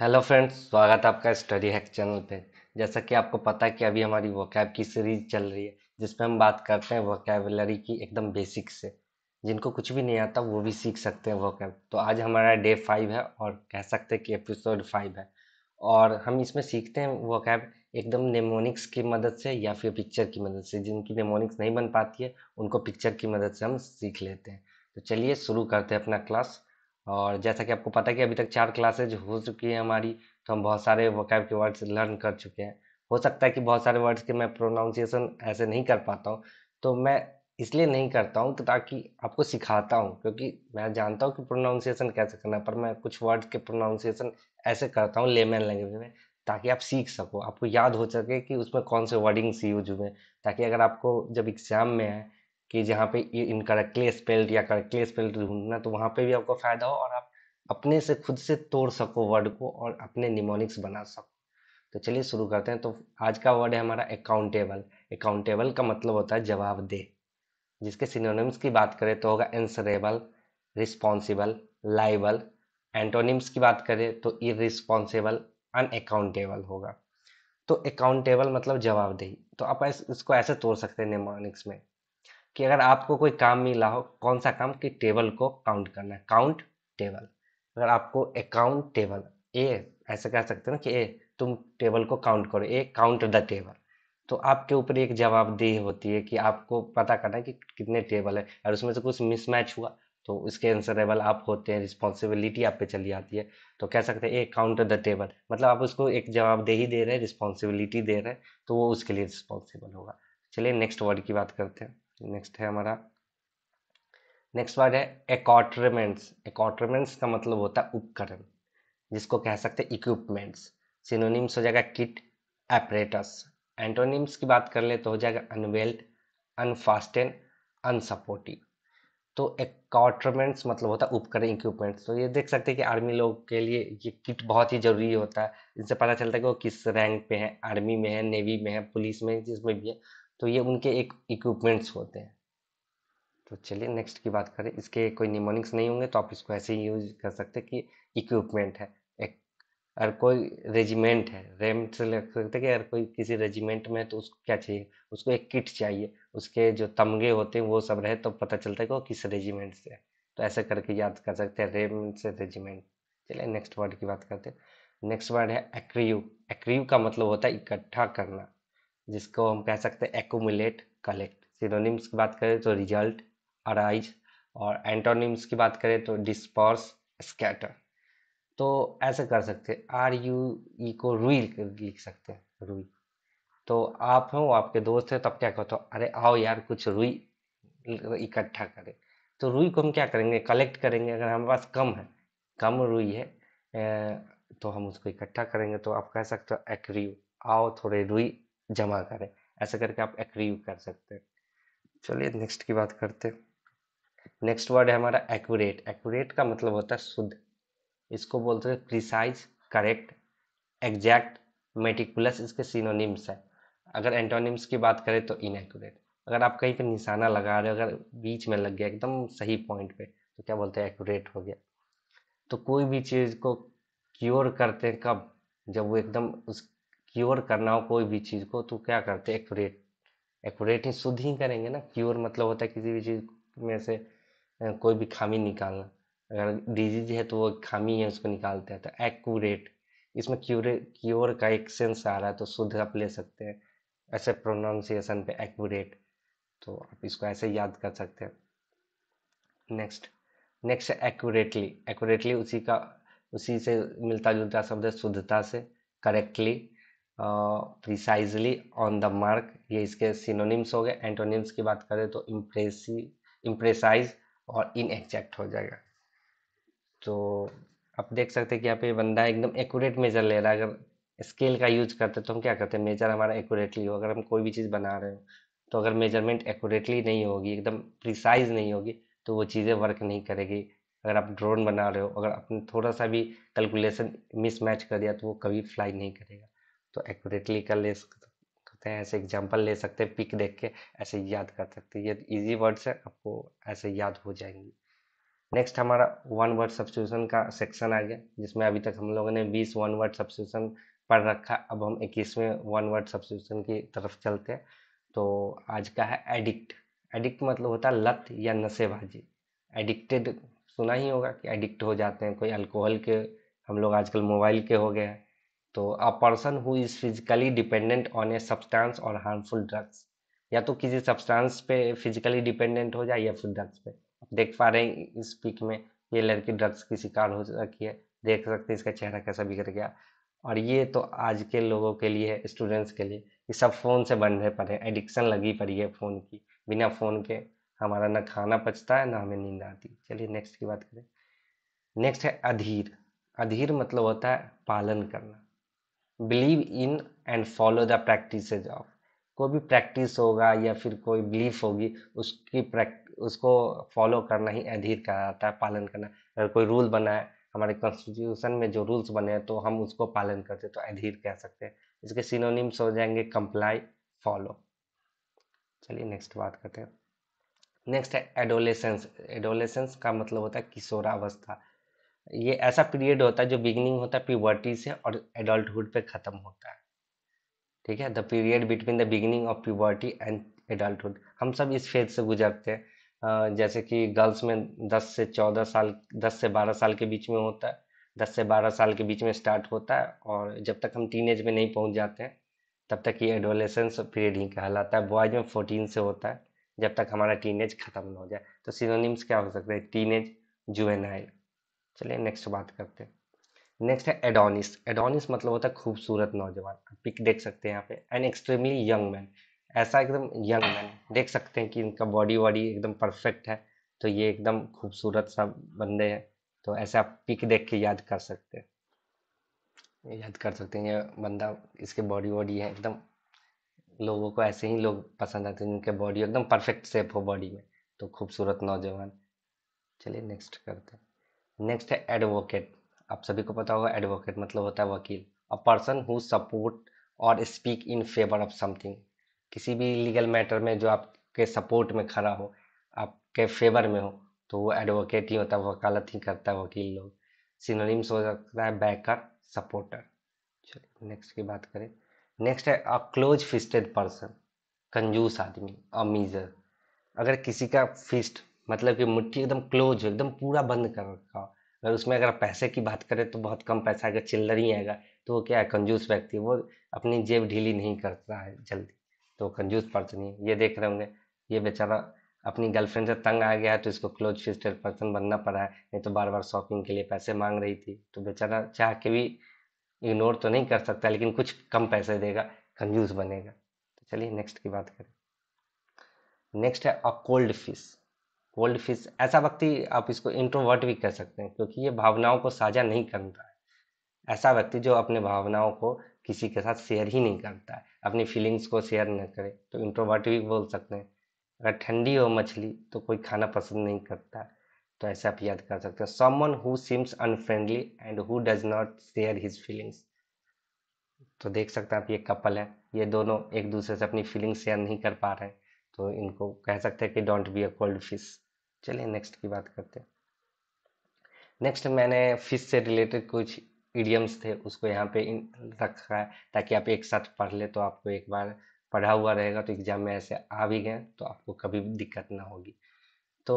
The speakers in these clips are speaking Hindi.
हेलो फ्रेंड्स स्वागत है आपका स्टडी हैक चैनल पे जैसा कि आपको पता है कि अभी हमारी वोकैब की सीरीज चल रही है जिसमें हम बात करते हैं वोकैबलरी की एकदम बेसिक से जिनको कुछ भी नहीं आता वो भी सीख सकते हैं वोकैब तो आज हमारा डे फाइव है और कह सकते हैं कि एपिसोड फाइव है और हम इसमें सीखते हैं वोकैब एकदम नेमोनिक्स की मदद से या फिर पिक्चर की मदद से जिनकी नेमोनिक्स नहीं बन पाती है उनको पिक्चर की मदद से हम सीख लेते हैं तो चलिए शुरू करते हैं अपना क्लास और जैसा कि आपको पता है कि अभी तक चार क्लासेज हो चुकी हैं हमारी तो हम बहुत सारे वकैब के वर्ड्स लर्न कर चुके हैं हो सकता है कि बहुत सारे वर्ड्स के मैं प्रोनाउंसिएशन ऐसे नहीं कर पाता हूँ तो मैं इसलिए नहीं करता हूँ ताकि आपको सिखाता हूँ क्योंकि मैं जानता हूँ कि प्रोनाउंसिएशन कैसे करना है पर मैं कुछ वर्ड्स के प्रोनाउंसिएशन ऐसे करता हूँ लेमैन लैंग्वेज में ताकि आप सीख सको आपको याद हो सके कि उसमें कौन से वर्डिंग्स यूज हुए ताकि अगर आपको जब एग्ज़ाम में है कि जहाँ पे ये इनकरेक्टली स्पेल्ड या करेक्टली स्पेल्ड ढूंढना तो वहाँ पे भी आपको फ़ायदा हो और आप अपने से खुद से तोड़ सको वर्ड को और अपने निमोनिक्स बना सको तो चलिए शुरू करते हैं तो आज का वर्ड है हमारा अकाउंटेबल अकाउंटेबल का मतलब होता है जवाब दे जिसके सिनोनिम्स की बात करें तो होगा एंसरेबल रिस्पॉन्सिबल लाइबल एंटोनिम्स की बात करें तो इरिस्पॉन्सिबल अनअकाउंटेबल होगा तो अकाउंटेबल मतलब जवाबदेही तो आप इसको ऐसे तोड़ सकते हैं निमोनिक्स में कि अगर आपको कोई काम मिला हो कौन सा काम कि टेबल को काउंट करना है काउंट टेबल अगर आपको अकाउंट टेबल ए ऐसे कह सकते हैं ना कि ए तुम टेबल को काउंट करो ए काउंट द टेबल तो आपके ऊपर एक जवाबदेही होती है कि आपको पता करना है कि कितने टेबल है और उसमें से कुछ मिसमैच हुआ तो उसके आंसरेबल आप होते हैं रिस्पॉन्सिबिलिटी आप पे चली आती है तो कह सकते हैं ए काउंट द टेबल मतलब आप उसको एक जवाबदेही दे रहे हैं रिस्पॉन्सिबिलिटी दे रहे हैं तो वो उसके लिए रिस्पॉन्सिबल होगा चलिए नेक्स्ट वर्ड की बात करते हैं नेक्स्ट है हमारा नेक्स्ट वर्ड है एकॉट्रमेंट्स एकॉट्रमेंट्स का मतलब होता है उपकरण जिसको कह सकते हैं इक्विपमेंट्स सिनोनिम्स हो जाएगा किट एपरेटस एंटोनिम्स की बात कर ले तो हो जाएगा अनवेल्ट अनफास्टेन अनसपोर्टिव तो एकॉट्रमेंट्स मतलब होता है उपकरण इक्विपमेंट्स तो ये देख सकते हैं कि आर्मी लोग के लिए ये किट बहुत ही ज़रूरी होता है इनसे पता चलता है कि वो किस रैंक पे है आर्मी में है नेवी में है पुलिस में जिसमें भी है तो ये उनके एक इक्विपमेंट्स होते हैं तो चलिए नेक्स्ट की बात करें इसके कोई निमोनिक्स नहीं होंगे तो आप इसको ऐसे ही यूज कर सकते कि इक्विपमेंट है एक अगर कोई रेजिमेंट है रेम से ले सकते कि अगर कोई किसी रेजिमेंट में है तो उसको क्या चाहिए उसको एक किट चाहिए उसके जो तमगे होते हैं वो सब रहे तो पता चलता है कि वो किस रेजिमेंट से है तो ऐसा करके याद कर सकते हैं रेम से रेजिमेंट चलिए नेक्स्ट वर्ड की बात करते हैं नेक्स्ट वर्ड है एक्रियू एक्रियू का मतलब होता है इकट्ठा करना जिसको हम कह सकते हैं एकोमुलेट कलेक्ट सिनोनिम्स की बात करें तो रिजल्ट अराइज और एंटोनिम्स की बात करें तो डिस्पर्स स्कैटर तो ऐसे कर सकते हैं आर यू ई को रुई लिख सकते हैं रुई तो आप हो आपके दोस्त हैं तब तो क्या कहते हो अरे आओ यार कुछ रुई इकट्ठा करें तो रुई को हम क्या करेंगे कलेक्ट करेंगे अगर हमारे पास कम है कम रुई है तो हम उसको इकट्ठा करेंगे तो आप कह सकते हो एक्रियो आओ थोड़े रुई जमा करें ऐसा करके आप एक्रीव कर सकते हैं चलिए नेक्स्ट की बात करते हैं नेक्स्ट वर्ड है हमारा एक्यूरेट एक्यूरेट का मतलब होता है शुद्ध इसको बोलते हैं प्रिसाइज करेक्ट एग्जैक्ट मेटिकुलस इसके सिनोनिम्स है अगर एंटोनिम्स की बात करें तो इनएक्यूरेट अगर आप कहीं पे निशाना लगा रहे हो अगर बीच में लग गया एकदम सही पॉइंट पे तो क्या बोलते हैं एक्यूरेट हो गया तो कोई भी चीज़ को क्योर करते हैं कब जब वो एकदम उस क्योर करना हो कोई भी चीज़ को तो क्या करते एकट एकट ही शुद्ध ही करेंगे ना क्योर मतलब होता है किसी भी चीज़ में से कोई भी खामी निकालना अगर डिजीज है तो वो खामी है उसको निकालते हैं तो एक्यूरेट इसमें क्यूरे क्योर का एक सेंस आ रहा है तो शुद्ध आप ले सकते हैं ऐसे प्रोनाउंसिएशन पे एक्यूरेट तो आप इसको ऐसे याद कर सकते हैं नेक्स्ट नेक्स्ट एक्यूरेटली एक्यूरेटली उसी का उसी से मिलता जुलता शब्द है शुद्धता से correctly precisely on the mark ये इसके सिनोनिम्स हो गए एंटोनिम्स की बात करें तो इम्प्रेसी इम्प्रेसाइज और एक्जैक्ट हो जाएगा तो आप देख सकते हैं कि यहाँ पे बंदा एकदम एक्यूरेट मेजर ले रहा है अगर स्केल का यूज करते तो हम क्या करते हैं मेजर हमारा एक्यूरेटली हो अगर हम कोई भी चीज़ बना रहे हो तो अगर मेजरमेंट एक्यूरेटली नहीं होगी एकदम प्रिसाइज नहीं होगी तो वो चीज़ें वर्क नहीं करेगी अगर आप ड्रोन बना रहे हो अगर आपने थोड़ा सा भी कैलकुलेशन मिसमैच कर दिया तो वो कभी फ्लाई नहीं करेगा तो एक्यूरेटली कर ले सकते हैं ऐसे एग्जाम्पल ले सकते हैं पिक देख के ऐसे याद कर सकते हैं ये इजी वर्ड्स है आपको ऐसे याद हो जाएंगी नेक्स्ट हमारा वन वर्ड सब्सिट्यूशन का सेक्शन आ गया जिसमें अभी तक हम लोगों ने बीस वन वर्ड सब्सिट्यूशन पढ़ रखा अब हम इक्कीसवें वन वर्ड सब्सिट्यूशन की तरफ चलते हैं तो आज का है एडिक्ट एडिक्ट मतलब होता है लत या नशेबाजी एडिक्टेड सुना ही होगा कि एडिक्ट हो जाते हैं कोई अल्कोहल के हम लोग आजकल मोबाइल के हो गए हैं तो a person who is physically dependent on a substance और हार्मफुल ड्रग्स या तो किसी सब्सटेंस पे फिजिकली डिपेंडेंट हो जाए या फिर ड्रग्स पे आप देख पा रहे हैं इस पिक में ये लड़की ड्रग्स की शिकार हो रखी है देख सकते हैं इसका चेहरा कैसा बिगड़ गया और ये तो आज के लोगों के लिए स्टूडेंट्स के लिए ये सब फ़ोन से बंधे पड़े हैं एडिक्शन लगी पड़ी है फ़ोन की बिना फ़ोन के हमारा ना खाना पचता है ना हमें नींद आती चलिए नेक्स्ट की बात करें नेक्स्ट है अधीर अधीर मतलब होता है पालन करना believe in and follow the practices of कोई भी प्रैक्टिस होगा या फिर कोई बिलीफ होगी उसकी प्रैक्ट उसको फॉलो करना ही अधीर कराता है पालन करना अगर कोई रूल बना है हमारे कॉन्स्टिट्यूशन में जो रूल्स बने हैं तो हम उसको पालन करते तो अधीर कह सकते हैं इसके सिनोनिम्स हो जाएंगे कंप्लाई फॉलो चलिए नेक्स्ट बात करते हैं नेक्स्ट है एडोलेसेंस एडोलेसेंस का मतलब होता है किशोरावस्था ये ऐसा पीरियड होता है जो बिगनिंग होता है प्यूबर्टी से और एडल्टहुड पे ख़त्म होता है ठीक है the period between the beginning of puberty and adulthood हम सब इस फेज से गुजरते हैं जैसे कि गर्ल्स में 10 से 14 साल 10 से 12 साल के बीच में होता है 10 से 12 साल के बीच में स्टार्ट होता है और जब तक हम टीन में नहीं पहुँच जाते हैं तब तक ये एडोलेसेंस पीरियड ही कहलाता है बॉयज में फोर्टीन से होता है जब तक हमारा टीन ख़त्म ना हो जाए तो सिनोनिम्स क्या हो सकते हैं टीनेज जुवेनाइल चलिए नेक्स्ट बात करते हैं नेक्स्ट है एडोनिस एडोनिस मतलब होता है खूबसूरत नौजवान पिक देख सकते हैं यहाँ पे एन एक्सट्रीमली यंग मैन ऐसा एकदम यंग मैन देख सकते हैं कि इनका बॉडी वॉडी एकदम परफेक्ट है तो ये एकदम खूबसूरत सा बंदे हैं तो ऐसे आप पिक देख के याद कर सकते हैं याद कर सकते हैं ये बंदा इसके बॉडी वॉडी है एकदम लोगों को ऐसे ही लोग पसंद आते हैं जिनके बॉडी एकदम परफेक्ट शेप हो बॉडी में तो खूबसूरत नौजवान चलिए नेक्स्ट करते हैं नेक्स्ट है एडवोकेट आप सभी को पता होगा एडवोकेट मतलब होता है वकील अ पर्सन हु सपोर्ट और speak in favour of something किसी भी लीगल मैटर में जो आपके सपोर्ट में खड़ा हो आपके फेवर में हो तो वो एडवोकेट ही होता है वकालत ही करता है वकील लोग सिनोनिम्स हो सकता है बैकर सपोर्टर चलिए नेक्स्ट की बात करें नेक्स्ट है अ क्लोज फिस्टेड पर्सन कंजूस आदमी अमीजर अगर किसी का फिस्ट मतलब कि मुट्ठी एकदम क्लोज हो एकदम पूरा बंद कर रखा हो अगर उसमें अगर पैसे की बात करें तो बहुत कम पैसा अगर चिल्लर ही आएगा तो वो क्या है कंजूस व्यक्ति वो अपनी जेब ढीली नहीं करता है जल्दी तो कंजूस पर्सन ही ये देख रहे होंगे ये बेचारा अपनी गर्लफ्रेंड से तंग आ गया है तो इसको क्लोज फिस्टेड पर्सन बनना पड़ा है नहीं तो बार बार शॉपिंग के लिए पैसे मांग रही थी तो बेचारा चाह के भी इग्नोर तो नहीं कर सकता लेकिन कुछ कम पैसे देगा कंजूस बनेगा तो चलिए नेक्स्ट की बात करें नेक्स्ट है a cold fish cold fish ऐसा व्यक्ति आप इसको इंट्रोवर्ट भी कह सकते हैं क्योंकि ये भावनाओं को साझा नहीं करता है ऐसा व्यक्ति जो अपने भावनाओं को किसी के साथ शेयर ही नहीं करता है अपनी फीलिंग्स को शेयर न करे तो इंट्रोवर्ट भी बोल सकते हैं अगर ठंडी हो मछली तो कोई खाना पसंद नहीं करता तो ऐसे आप याद कर सकते हैं one who seems unfriendly and who does not share his feelings तो देख सकते हैं आप ये कपल है ये दोनों एक दूसरे से अपनी फीलिंग्स शेयर नहीं कर पा रहे हैं तो इनको कह सकते हैं कि don't be a cold fish चलिए नेक्स्ट की बात करते हैं नेक्स्ट मैंने फिश से रिलेटेड कुछ इडियम्स थे उसको यहाँ पे इन रखा है ताकि आप एक साथ पढ़ ले तो आपको एक बार पढ़ा हुआ रहेगा तो एग्ज़ाम में ऐसे आ भी गए तो आपको कभी दिक्कत ना होगी तो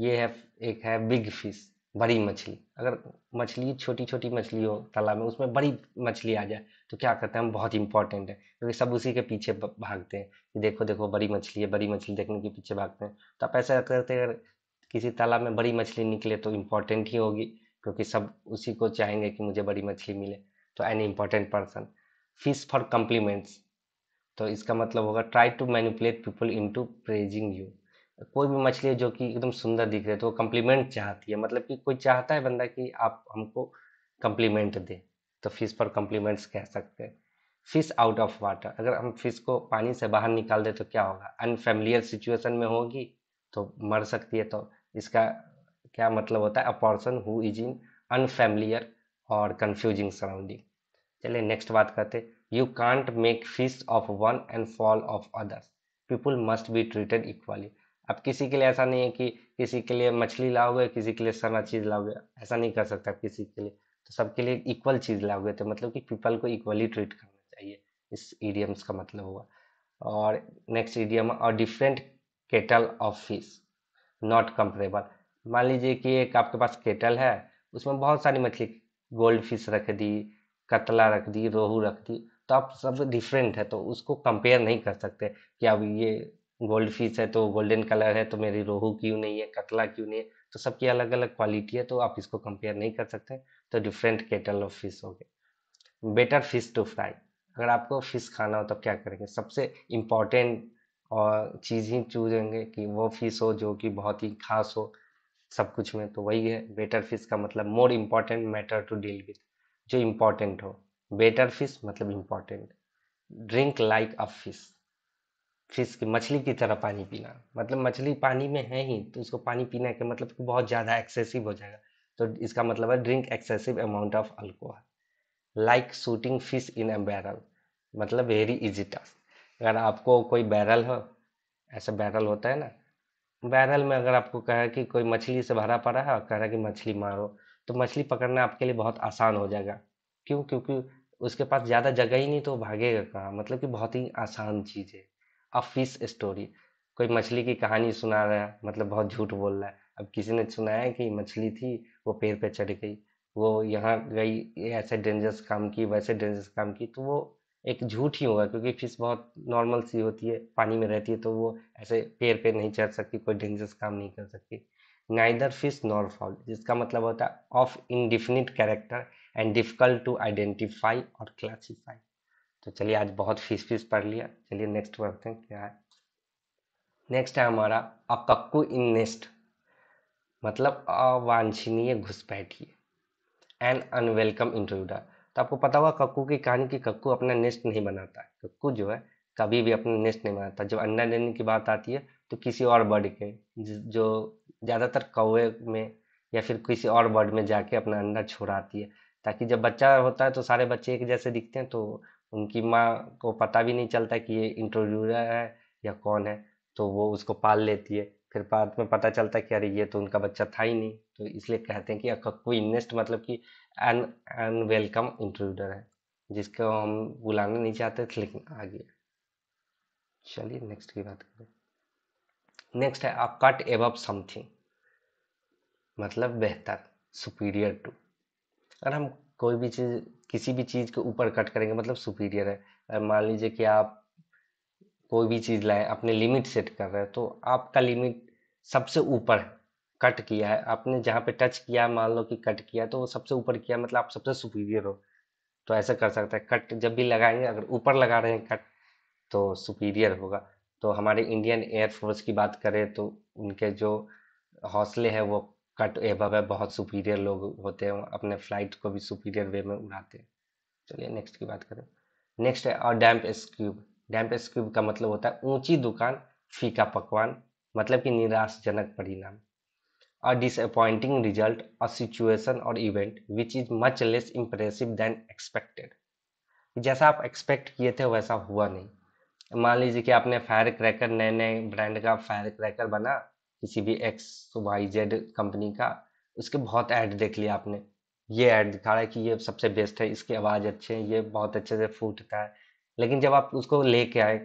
ये है एक है बिग फिश बड़ी मछली अगर मछली छोटी छोटी मछली हो तालाब में उसमें बड़ी मछली आ जाए तो क्या करते हैं हम बहुत इंपॉर्टेंट है क्योंकि सब उसी के पीछे भागते हैं कि देखो देखो बड़ी मछली है बड़ी मछली देखने के पीछे भागते हैं तो आप ऐसा करते अगर किसी तालाब में बड़ी मछली निकले तो इम्पोर्टेंट ही होगी क्योंकि सब उसी को चाहेंगे कि मुझे बड़ी मछली मिले तो any important person fish for compliments तो इसका मतलब होगा try to manipulate people into praising you कोई भी मछली है जो कि एकदम सुंदर दिख रही है तो वो कम्प्लीमेंट चाहती है मतलब कि कोई चाहता है बंदा कि आप हमको कम्प्लीमेंट दें तो फिश फॉर कम्प्लीमेंट्स कह सकते हैं फिश आउट ऑफ वाटर अगर हम फिश को पानी से बाहर निकाल दें तो क्या होगा अनफेमिलियर सिचुएशन में होगी तो मर सकती है तो इसका क्या मतलब होता है a person who is in unfamiliar और कंफ्यूजिंग सराउंडिंग चलिए नेक्स्ट बात करते you can't make fish of one and fowl of others people must be treated equally अब किसी के लिए ऐसा नहीं है कि किसी के लिए मछली लाओगे किसी के लिए सना चीज़ लाओगे ऐसा नहीं कर सकता किसी के लिए तो सबके लिए इक्वल चीज़ लाओगे तो मतलब कि पीपल को इक्वली ट्रीट करना चाहिए इस ईडियम्स का मतलब हुआ और नेक्स्ट ईडियम और different kettle of fish not comfortable मान लीजिए कि एक आपके पास केटल है उसमें बहुत सारी मछली गोल्ड फिश रख दी कतला रख दी रोहू रख दी तो आप सब डिफरेंट है तो उसको कंपेयर नहीं कर सकते कि अब ये गोल्ड फिश है तो गोल्डन कलर है तो मेरी रोहू क्यों नहीं है कतला क्यों नहीं है तो सबकी अलग अलग क्वालिटी है तो आप इसको कंपेयर नहीं कर सकते तो डिफरेंट केटल ऑफ फिश हो गए बेटर फिश टू फ्राई अगर आपको फिश खाना हो तो क्या करेंगे सबसे इम्पॉर्टेंट और चीज़ ही चूजेंगे कि वो फिश हो जो कि बहुत ही खास हो सब कुछ में तो वही है बेटर फिश का मतलब more important matter to deal with जो इम्पॉर्टेंट हो बेटर फिश मतलब important drink like a fish fish की मछली की तरह पानी पीना मतलब मछली पानी में है ही तो उसको पानी पीना के मतलब कि बहुत ज़्यादा एक्सेसिव हो जाएगा तो इसका मतलब है drink excessive amount of alcohol like shooting fish in a barrel मतलब वेरी इजी टास्क अगर आपको कोई बैरल हो ऐसा बैरल होता है ना बैरल में अगर आपको कहे कि कोई मछली से भरा पड़ा है और कह रहा है कि मछली मारो तो मछली पकड़ना आपके लिए बहुत आसान हो जाएगा क्यों क्योंकि उसके पास ज़्यादा जगह ही नहीं तो भागेगा कहाँ मतलब कि बहुत ही आसान चीज़ है अब फिश स्टोरी कोई मछली की कहानी सुना रहा है मतलब बहुत झूठ बोल रहा है अब किसी ने सुनाया कि मछली थी वो पेड़ पे चढ़ गई वो यहाँ गई ऐसे डेंजरस काम की वैसे डेंजरस काम की तो वो एक झूठ ही होगा क्योंकि फिश बहुत नॉर्मल सी होती है पानी में रहती है तो वो ऐसे पेड़ पे नहीं चढ़ सकती कोई डेंजरस काम नहीं कर सकती नाइदर फिश नॉर फॉल जिसका मतलब होता है of indefinite character and difficult to identify और क्लासीफाई तो चलिए आज बहुत फिश फिश पढ़ लिया चलिए नेक्स्ट पढ़ते हैं क्या है नेक्स्ट है हमारा कक्कू इन नेस्ट मतलब अवांछनीय घुसपैठिए एंड अनवेलकम इंट्रूडर तो आपको पता होगा कक्कू की कहानी की कक्कू अपना नेस्ट नहीं बनाता है कक्कू जो है कभी भी अपना नेस्ट नहीं बनाता जब अंडा देने की बात आती है तो किसी और बर्ड के जो ज़्यादातर कौए में या फिर किसी और बर्ड में जाके अपना अंडा छोड़ाती है ताकि जब बच्चा होता है तो सारे बच्चे एक जैसे दिखते हैं तो उनकी माँ को पता भी नहीं चलता कि ये इंटरव्यू है या कौन है तो वो उसको पाल लेती है फिर बाद में पता चलता है कि अरे ये तो उनका बच्चा था ही नहीं तो इसलिए कहते हैं कि अकक्विनेस्ट मतलब कि अन अनवेलकम इंट्रूडर है जिसको हम बुलाना नहीं चाहते थे लेकिन आ गया चलिए नेक्स्ट की बात करें नेक्स्ट है आप कट एब समथिंग मतलब बेहतर सुपीरियर टू अगर हम कोई भी चीज़ किसी भी चीज़ के ऊपर कट करेंगे मतलब सुपीरियर है अगर मान लीजिए कि आप कोई भी चीज़ लाए अपने लिमिट सेट कर रहे हैं तो आपका लिमिट सबसे ऊपर है कट किया है आपने जहाँ पे टच किया मान लो कि कट किया तो वो सबसे ऊपर किया मतलब आप सबसे सुपीरियर हो तो ऐसा कर सकते हैं कट जब भी लगाएंगे अगर ऊपर लगा रहे हैं कट तो सुपीरियर होगा तो हमारे इंडियन एयरफोर्स की बात करें तो उनके जो हौसले हैं वो कट एब है बहुत सुपीरियर लोग होते हैं अपने फ्लाइट को भी सुपीरियर वे में उड़ाते हैं चलिए नेक्स्ट की बात करें नेक्स्ट है और डैम्प स्क्यूब डैम्प स्क्यूब का मतलब होता है ऊंची दुकान फीका पकवान मतलब कि निराशजनक परिणाम a disappointing result, a situation or event which is much less impressive than expected. जैसा आप एक्सपेक्ट किए थे वैसा हुआ नहीं मान लीजिए कि आपने फायर क्रैकर नए नए ब्रांड का फायर क्रैकर बना किसी भी एक्स वाई जेड कंपनी का उसके बहुत ऐड देख लिया आपने ये ऐड दिखा रहा है कि ये सबसे बेस्ट है इसकी आवाज़ अच्छी है ये बहुत अच्छे से फूटता है लेकिन जब आप उसको लेके आए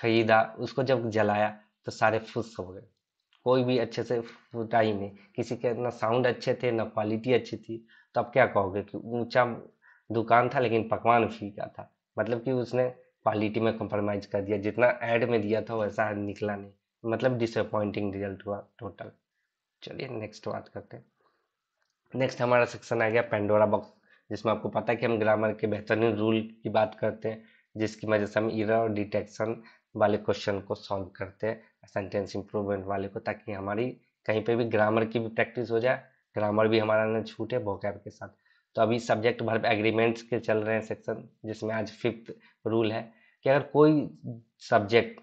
खरीदा उसको जब जलाया तो सारे फुस हो गए कोई भी अच्छे से फूटा ही नहीं किसी के ना साउंड अच्छे थे ना क्वालिटी अच्छी थी तो आप क्या कहोगे कि ऊंचा दुकान था लेकिन पकवान उसी का था मतलब कि उसने क्वालिटी में कंप्रोमाइज कर दिया जितना ऐड में दिया था वैसा निकला नहीं मतलब डिसअपॉइंटिंग रिजल्ट हुआ टोटल चलिए नेक्स्ट बात करते हैं नेक्स्ट हमारा सेक्शन आ गया पेंडोरा बॉक्स जिसमें आपको पता है कि हम ग्रामर के बेहतरीन रूल की बात करते हैं जिसकी वजह से हम इरा और डिटेक्शन वाले क्वेश्चन को सॉल्व करते हैं सेंटेंस इम्प्रूवमेंट वाले को ताकि हमारी कहीं पे भी ग्रामर की भी प्रैक्टिस हो जाए ग्रामर भी हमारा ना छूटे वोकैब के साथ तो अभी सब्जेक्ट भर एग्रीमेंट्स के चल रहे हैं सेक्शन जिसमें आज फिफ्थ रूल है कि अगर कोई सब्जेक्ट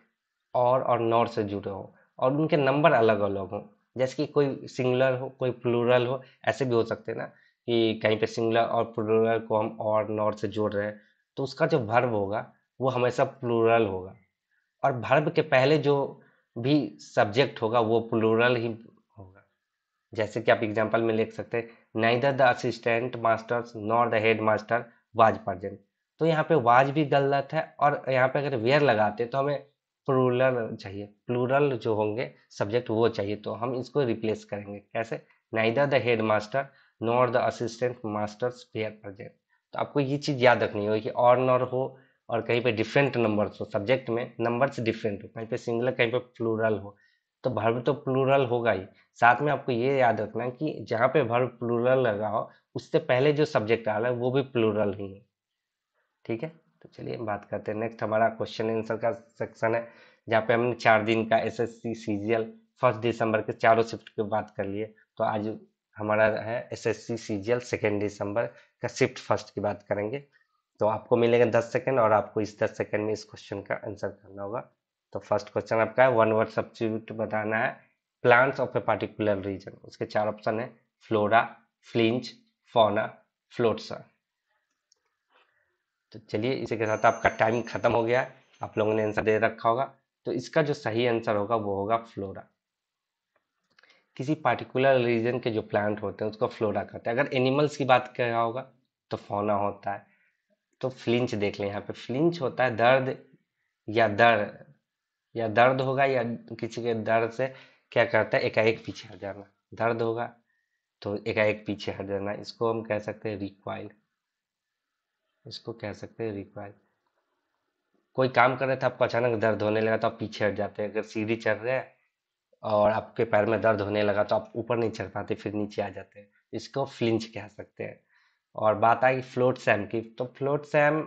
और और नॉर से जुड़े हो और उनके नंबर अलग अलग हों जैसे कि कोई सिंगुलर हो कोई प्लूरल हो ऐसे भी हो सकते हैं ना कि कहीं पे सिंगुलर और प्लूरल को हम और नॉर से जोड़ रहे हैं तो उसका जो भर्व होगा वो हमेशा प्लूरल होगा और भर्व के पहले जो भी सब्जेक्ट होगा वो प्लूरल ही होगा जैसे कि आप एग्जाम्पल में लिख सकते हैं neither the assistant masters nor the head master was present तो यहाँ पे वाज भी गलत है और यहाँ पे अगर वेयर लगाते तो हमें प्लूरल चाहिए प्लूरल जो होंगे सब्जेक्ट वो चाहिए तो हम इसको रिप्लेस करेंगे कैसे neither the head master nor the assistant masters were present तो आपको ये चीज़ याद रखनी होगी और नॉर हो और कहीं पे डिफरेंट नंबर्स हो सब्जेक्ट में नंबर्स डिफरेंट हो कहीं पे सिंगलर कहीं पे प्लूरल हो तो भर्व तो प्लूरल होगा ही साथ में आपको ये याद रखना है कि जहाँ पे भर्व प्लूरल लगा हो उससे पहले जो सब्जेक्ट आ रहा है वो भी प्लूरल ही है ठीक है तो चलिए बात करते हैं नेक्स्ट हमारा क्वेश्चन आंसर का सेक्शन है जहाँ पे हमने चार दिन का S S C C G L first दिसंबर के चारों शिफ्ट की बात कर लिए तो आज हमारा है S S C C G L second दिसंबर का शिफ्ट फर्स्ट की बात करेंगे तो आपको मिलेगा दस सेकेंड और आपको इस दस सेकेंड में इस क्वेश्चन का आंसर करना होगा तो फर्स्ट क्वेश्चन आपका है वन वर्ड सब्सिट्यूट बताना है plants of a particular region उसके चार ऑप्शन है फ्लोरा फ्लिंच फोना फ्लोटसा तो चलिए इसी के साथ आपका टाइम खत्म हो गया है आप लोगों ने आंसर दे रखा होगा तो इसका जो सही आंसर होगा वो होगा फ्लोरा किसी पार्टिकुलर रीजन के जो प्लांट होते हैं उसको फ्लोरा कहते हैं अगर एनिमल्स की बात किया होगा तो फोना होता है तो फ्लिंच देख लें यहाँ पे फ्लिंच होता है दर्द या दर्द या दर्द होगा या किसी के दर्द से क्या करता है एकाएक पीछे हट जाना दर्द होगा तो एकाएक पीछे हट जाना इसको हम कह सकते हैं रिक्वाइल इसको कह सकते हैं रिक्वाइल कोई काम कर रहे थे तो आपको अचानक दर्द होने लगा तो आप पीछे हट जाते हैं अगर सीढ़ी चढ़ रहे हैं और आपके पैर में दर्द होने लगा तो आप ऊपर नहीं चढ़ पाते फिर नीचे आ जाते हैं इसको फ्लिंच कह सकते हैं और बात आई फ्लोट सैम की तो फ्लोट सैम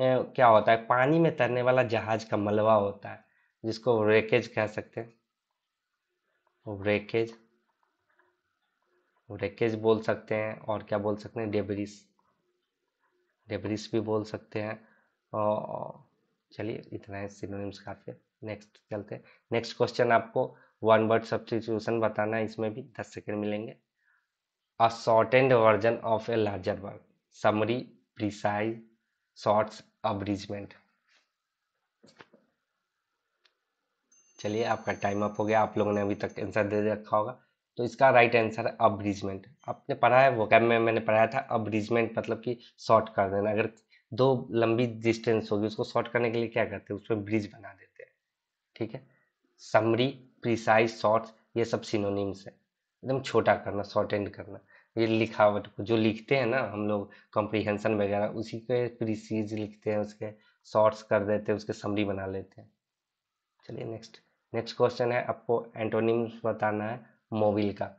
क्या होता है पानी में तैरने वाला जहाज का मलबा होता है जिसको रेकेज कह सकते हैं रेकेज रेकेज बोल सकते हैं और क्या बोल सकते हैं डेबरिस डेबरिस भी बोल सकते हैं चलिए इतना है सिनोनिम्स काफ़ी नेक्स्ट चलते हैं नेक्स्ट क्वेश्चन आपको वन वर्ड सब्सटीट्यूशन बताना है इसमें भी दस सेकेंड मिलेंगे a shortened version of a larger work summary precise shorts abridgment चलिए आपका टाइम अप हो गया आप लोगों ने अभी तक आंसर दे रखा होगा तो इसका राइट आंसर है अब्रिजमेंट आपने पढ़ा है वो में मैंने पढ़ाया था अब्रिजमेंट मतलब कि शॉर्ट कर देना अगर दो लंबी डिस्टेंस होगी उसको शॉर्ट करने के लिए क्या करते हैं उसमें ब्रिज बना देते हैं ठीक है समरी प्रिसाइज शॉर्ट ये सब सिनोनिम्स है एकदम छोटा करना शॉर्ट एंड करना ये लिखावट को जो लिखते हैं ना हम लोग कॉम्प्रिहेंसन वगैरह उसी के प्रीसीज लिखते हैं उसके शॉर्ट्स कर देते हैं उसके समरी बना लेते हैं चलिए नेक्स्ट नेक्स्ट क्वेश्चन है आपको एंटोनिम्स बताना है मोबिल का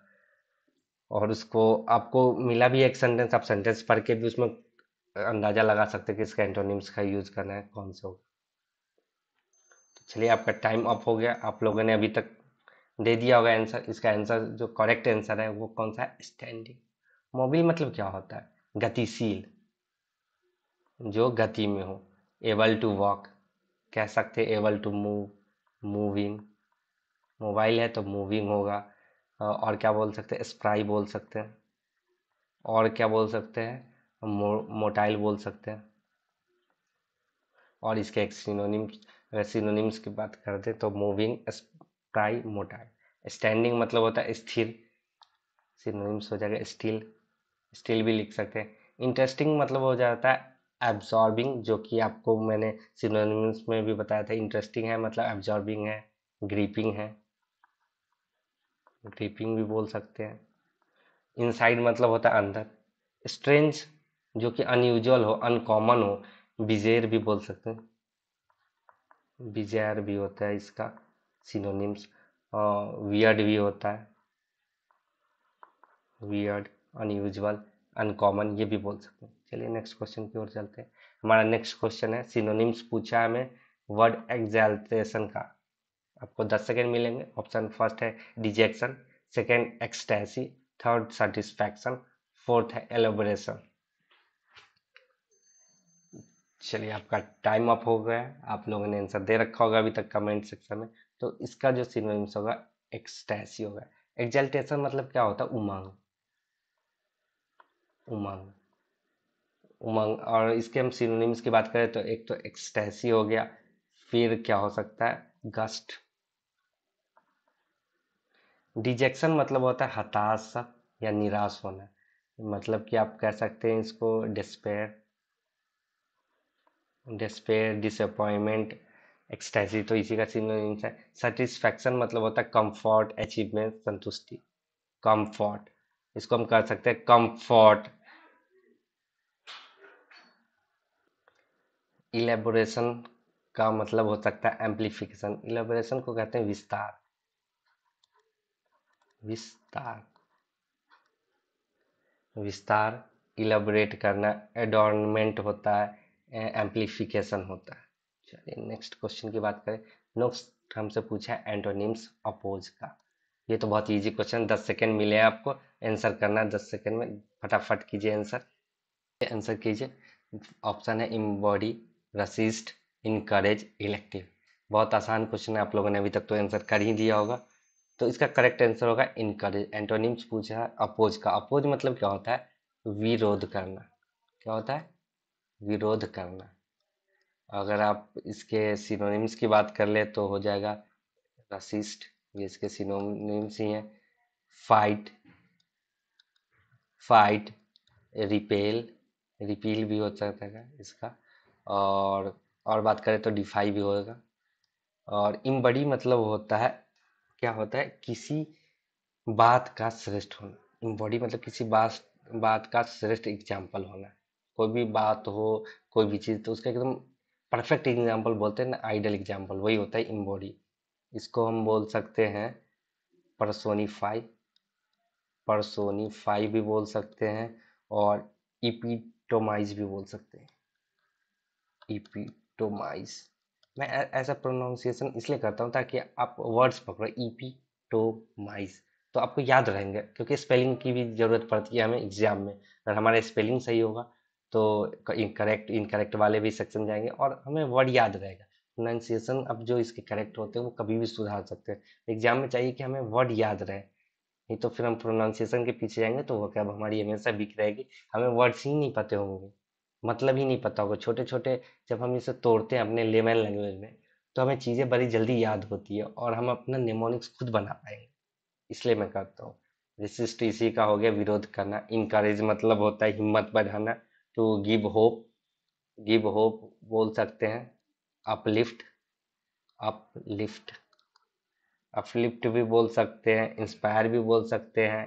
और उसको आपको मिला भी एक सेंटेंस आप सेंटेंस पढ़ के भी उसमें अंदाज़ा लगा सकते हैं कि इसका एंटोनिम्स का यूज़ करना है कौन सा होगा तो चलिए आपका टाइम अप हो गया आप लोगों ने अभी तक दे दिया होगा आंसर इसका आंसर जो करेक्ट आंसर है वो कौन सा है स्टैंडिंग मोबिल मतलब क्या होता है गतिशील जो गति में हो एबल टू वॉक कह सकते able to move moving mobile है तो मूविंग होगा और क्या बोल सकते हैं स्प्राई बोल सकते हैं और क्या बोल सकते हैं मो, मोटाइल बोल सकते हैं और इसके एक सिनोनिम्स अगर सिनोनिम्स की बात करते तो मूविंग काई मोटाई स्टैंडिंग मतलब होता है स्थिर सिनोनिम्स हो जाएगा स्टील स्टील भी लिख सकते हैं इंटरेस्टिंग मतलब हो जाता है एब्जॉर्बिंग जो कि आपको मैंने सिनोनिम्स में भी बताया था इंटरेस्टिंग है मतलब एब्जॉर्बिंग है ग्रीपिंग है ग्रीपिंग भी बोल सकते हैं इनसाइड मतलब होता है अंदर स्ट्रेंज जो कि अनयूजल हो अनकॉमन हो बिजेर भी बोल सकते हैं बिजेर भी होता है इसका सिनोनिम्स वियर्ड भी होता है वियर्ड अनयूजल अनकॉमन ये भी बोल सकते हैं चलिए नेक्स्ट क्वेश्चन की ओर चलते हैं हमारा नेक्स्ट क्वेश्चन है सिनोनिम्स पूछा है हमें वर्ड एक्जेल्टेशन का आपको दस सेकेंड मिलेंगे ऑप्शन फर्स्ट है dejection second ecstasy third satisfaction fourth है एलोब्रेशन चलिए आपका टाइम अप हो गया आप लोगों ने आंसर दे रखा होगा अभी तक कमेंट सेक्शन में तो इसका जो सिनोनिम्स होगा एक्सटैसी होगा एक्जल्टेशन मतलब क्या होता है उमंग उमंग उमंग और इसके हम सिनोनिम्स की बात करें तो एक तो एक्सटैसी हो गया फिर क्या हो सकता है गस्ट डिजेक्शन मतलब होता है हताश या निराश होना मतलब कि आप कह सकते हैं इसको डिस्पेयर डिस्पेयर डिसअपॉइंटमेंट एक्सटैसी तो इसी का सिनोनिम्स है सेटिस्फैक्शन मतलब होता है कंफर्ट अचीवमेंट संतुष्टि कंफर्ट इसको हम कर सकते हैं कंफर्ट इलेबोरेशन का मतलब हो सकता है एम्प्लीफिकेशन इलेबोरेशन को कहते हैं विस्तार विस्तार विस्तार इलेबोरेट करना एडोर्नमेंट होता है एम्पलीफिकेशन होता है चलिए नेक्स्ट क्वेश्चन की बात करें नेक्स्ट हमसे पूछा है एंटोनिम्स अपोज का ये तो बहुत इजी क्वेश्चन दस सेकेंड मिले हैं आपको आंसर करना है दस सेकेंड में फटाफट कीजिए आंसर आंसर कीजिए ऑप्शन है इम्बॉडी रसिस्ट इनकरेज इलेक्टिव बहुत आसान क्वेश्चन है आप लोगों ने अभी तक तो आंसर कर ही दिया होगा तो इसका करेक्ट आंसर होगा इनकरेज एंटोनिम्स पूछा है अपोज का अपोज मतलब क्या होता है विरोध करना क्या होता है विरोध करना अगर आप इसके सिनोनिम्स की बात कर ले तो हो जाएगा रसिस्ट ये इसके सिनोनिम्स ही हैं फाइट फाइट रिपेल रिपील भी हो सकता है इसका और और बात करें तो डिफाई भी होगा और इम्बडी बड़ी मतलब होता है क्या होता है किसी बात का श्रेष्ठ होना इम्बडी बड़ी मतलब किसी बात बात का श्रेष्ठ एग्जाम्पल होना कोई भी बात हो कोई भी चीज़ तो उसका एकदम परफेक्ट एग्जाम्पल बोलते हैं ना आइडल एग्जाम्पल वही होता है इम्बॉडी इसको हम बोल सकते हैं परसोनी परसोनी फाइव भी बोल सकते हैं और इपीटोमाइज भी बोल सकते हैं इपीटोमाइज मैं ऐसा प्रोनाउंसिएशन इसलिए करता हूँ ताकि आप वर्ड्स पकड़ो माइज तो आपको याद रहेंगे क्योंकि स्पेलिंग की भी ज़रूरत पड़ती है हमें एग्जाम में अगर हमारा स्पेलिंग सही होगा तो इनकरेक्ट इनकरेक्ट वाले भी सेक्शन जाएंगे और हमें वर्ड याद रहेगा प्रोनाउंसिएशन अब जो इसके करेक्ट होते हैं वो कभी भी सुधार सकते हैं एग्जाम में चाहिए कि हमें वर्ड याद रहे नहीं तो फिर हम प्रोनाउंसिएशन के पीछे जाएंगे तो वो क्या हमारी हमेशा बिक रहेगी हमें वर्ड्स ही नहीं पते होंगे मतलब ही नहीं पता होगा छोटे छोटे जब हम इसे तोड़ते हैं अपने लेमन लैंग्वेज में तो हमें चीज़ें बड़ी जल्दी याद होती है और हम अपना निमोनिक्स खुद बना पाएंगे इसलिए मैं करता हूँ रिसिस्ट इसी का हो गया विरोध करना इनकरेज मतलब होता है हिम्मत बढ़ाना to give hope give hope बोल सकते हैं अपलिफ्ट अपलिफ्ट अपलिफ्ट भी बोल सकते हैं इंस्पायर भी बोल सकते हैं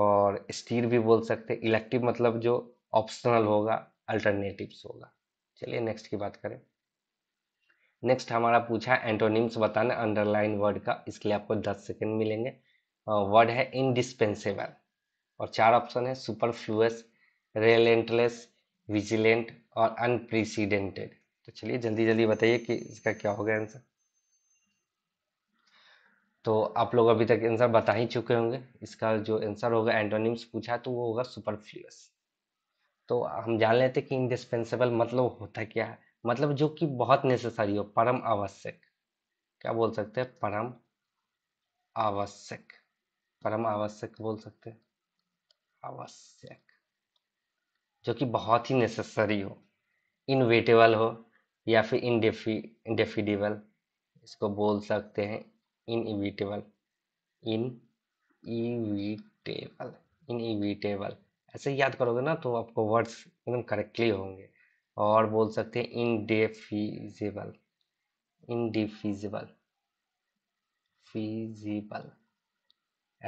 और स्टीर भी बोल सकते हैं इलेक्टिव मतलब जो ऑप्शनल होगा अल्टरनेटिव्स होगा चलिए नेक्स्ट की बात करें नेक्स्ट हमारा पूछा है एंटोनिम्स बताना अंडरलाइन वर्ड का इसके लिए आपको दस सेकेंड मिलेंगे वर्ड है इनडिस्पेंसेबल और चार ऑप्शन है सुपर फ्लूस रेलेंटलेस विजिलेंट और अनप्रीसीडेंटेड तो चलिए जल्दी जल्दी बताइए कि इसका क्या होगा आंसर तो आप लोग अभी तक आंसर बता ही चुके होंगे इसका जो आंसर होगा एंटोनिम्स पूछा तो वो होगा सुपरफ्लूस तो हम जान लेते कि इंडिस्पेंसेबल मतलब होता क्या है मतलब जो कि बहुत नेसेसरी हो परम आवश्यक क्या बोल सकते हैं परम आवश्यक परम आवश्यक बोल सकते हैं आवश्यक जो कि बहुत ही नेसेसरी हो इनवेटेबल हो या फिर इनडेफी इनडेफिडिबल इसको बोल सकते हैं इनइविटेबल इन इविटेबल इनइविटेबल ऐसे याद करोगे ना तो आपको वर्ड्स एकदम करेक्टली होंगे और बोल सकते हैं इनडेफिजिबल इनडिफिजिबल फिजिबल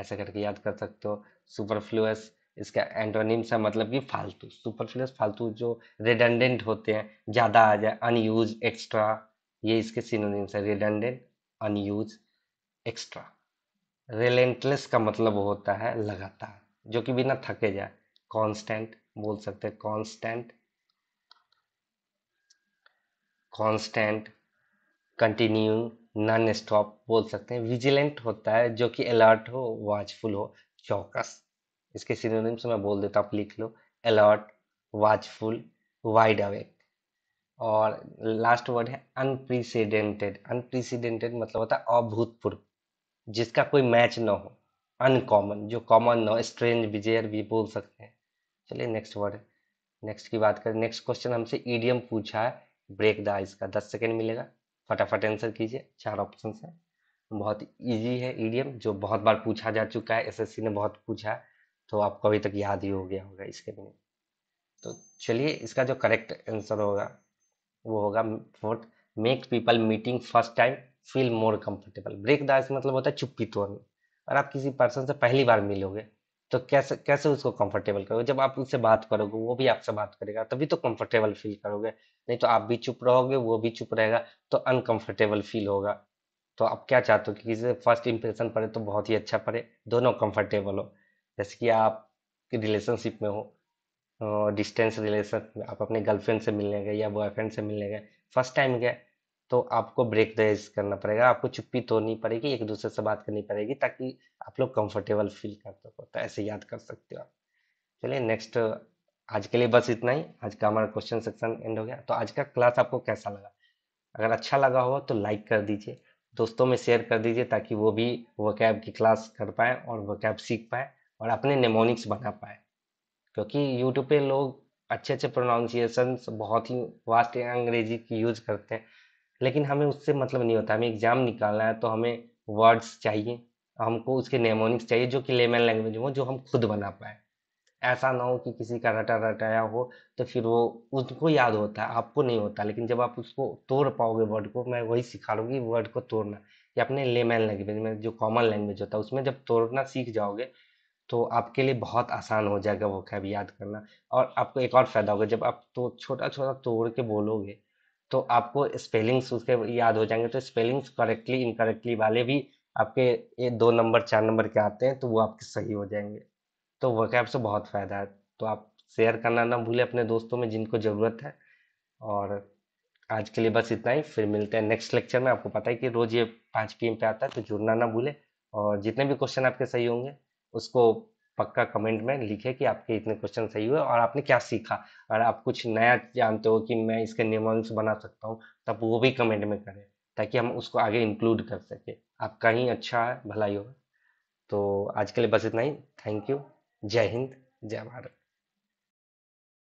ऐसा करके याद कर सकते हो सुपरफ्लूस इसका एंटोनिम सा मतलब कि फालतू सुपरफ्लस फालतू जो रिडेंडेंट होते हैं ज़्यादा आ जाए अनयूज एक्स्ट्रा ये इसके सिनोनिम्स है रिडेंडेंट अनयूज एक्स्ट्रा रिलेंटलेस का मतलब होता है लगातार जो कि बिना थके जाए कांस्टेंट बोल सकते हैं constant constant continue non stop बोल सकते हैं विजिलेंट होता है जो कि अलर्ट हो वॉचफुल हो चौकस इसके सिनोनिम्स मैं बोल देता हूँ लिख लो अलर्ट वाचफुल वाइड अवेक और लास्ट वर्ड है अनप्रीसीडेंटेड अनप्रीसीडेंटेड मतलब होता है अभूतपूर्व जिसका कोई मैच ना हो अनकॉमन जो कॉमन ना हो स्ट्रेंज विजेयर भी बोल सकते हैं चलिए नेक्स्ट वर्ड नेक्स्ट की बात करें नेक्स्ट क्वेश्चन हमसे ईडीएम पूछा है ब्रेक द आइस का दस सेकेंड मिलेगा फटाफट आंसर कीजिए चार ऑप्शन है बहुत ईजी है ईडीएम जो बहुत बार पूछा जा चुका है एसएससी ने बहुत पूछा है तो आपको अभी तक याद ही हो गया होगा इसके लिए तो चलिए इसका जो करेक्ट आंसर होगा वो होगा fourth make people meeting first time feel more comfortable break the ice मतलब होता है चुप्पी तोड़ने और आप किसी पर्सन से पहली बार मिलोगे तो कैसे कैसे उसको कंफर्टेबल करोगे जब आप उससे बात करोगे वो भी आपसे बात करेगा तभी तो कंफर्टेबल फील करोगे नहीं तो आप भी चुप रहोगे वो भी चुप रहेगा तो अनकंफर्टेबल फील होगा तो आप क्या चाहते हो कि किसी फर्स्ट इंप्रेशन पड़े तो बहुत ही अच्छा पड़े दोनों कंफर्टेबल हो जैसे कि आप रिलेशनशिप में हो डिस्टेंस रिलेशन में आप अपने गर्लफ्रेंड से मिलने गए या बॉयफ्रेंड से मिलने गए फर्स्ट टाइम गए तो आपको ब्रेक दहेज करना पड़ेगा आपको चुप्पी तोड़नी पड़ेगी एक दूसरे से बात करनी पड़ेगी ताकि आप लोग कंफर्टेबल फील कर सको तो ऐसे याद कर सकते हो आप चलिए नेक्स्ट आज के लिए बस इतना ही आज का हमारा क्वेश्चन सेक्शन एंड हो गया तो आज का क्लास आपको कैसा लगा अगर अच्छा लगा हो तो लाइक कर दीजिए दोस्तों में शेयर कर दीजिए ताकि वो भी वकैब की क्लास कर पाए और वकैब सीख पाए और अपने नेमोनिक्स बना पाए क्योंकि यूट्यूब पे लोग अच्छे अच्छे प्रोनाउंसिएशन बहुत ही वास्ट अंग्रेजी की यूज करते हैं लेकिन हमें उससे मतलब नहीं होता हमें एग्ज़ाम निकालना है तो हमें वर्ड्स चाहिए हमको उसके नेमोनिक्स चाहिए जो कि लेमन लैंग्वेज हो जो हम खुद बना पाए ऐसा ना हो कि किसी का रटा रटाया हो तो फिर वो उनको याद होता है आपको नहीं होता लेकिन जब आप उसको तोड़ पाओगे वर्ड को मैं वही सिखा लूँगी वर्ड को तोड़ना या अपने लेमन लैंग्वेज में जो कॉमन लैंग्वेज होता है उसमें जब तोड़ना सीख जाओगे तो आपके लिए बहुत आसान हो जाएगा वो कैब याद करना और आपको एक और फ़ायदा होगा जब आप तो छोटा छोटा तोड़ के बोलोगे तो आपको स्पेलिंग्स उसके याद हो जाएंगे तो स्पेलिंग्स करेक्टली इनकरेक्टली वाले भी आपके ये दो नंबर चार नंबर के आते हैं तो वो आपके सही हो जाएंगे तो वो कैब से बहुत फ़ायदा है तो आप शेयर करना ना भूलें अपने दोस्तों में जिनको ज़रूरत है और आज के लिए बस इतना ही फिर मिलते हैं नेक्स्ट लेक्चर में आपको पता है कि रोज़ ये पाँच पी पे आता है तो जुड़ना ना भूलें और जितने भी क्वेश्चन आपके सही होंगे उसको पक्का कमेंट में लिखे कि आपके इतने क्वेश्चन सही हुए और आपने क्या सीखा और आप कुछ नया जानते हो कि मैं इसके नियमांश बना सकता हूँ तब वो भी कमेंट में करें ताकि हम उसको आगे इंक्लूड कर सकें आपका ही अच्छा है भलाई हो तो आज के लिए बस इतना ही थैंक यू जय हिंद जय भारत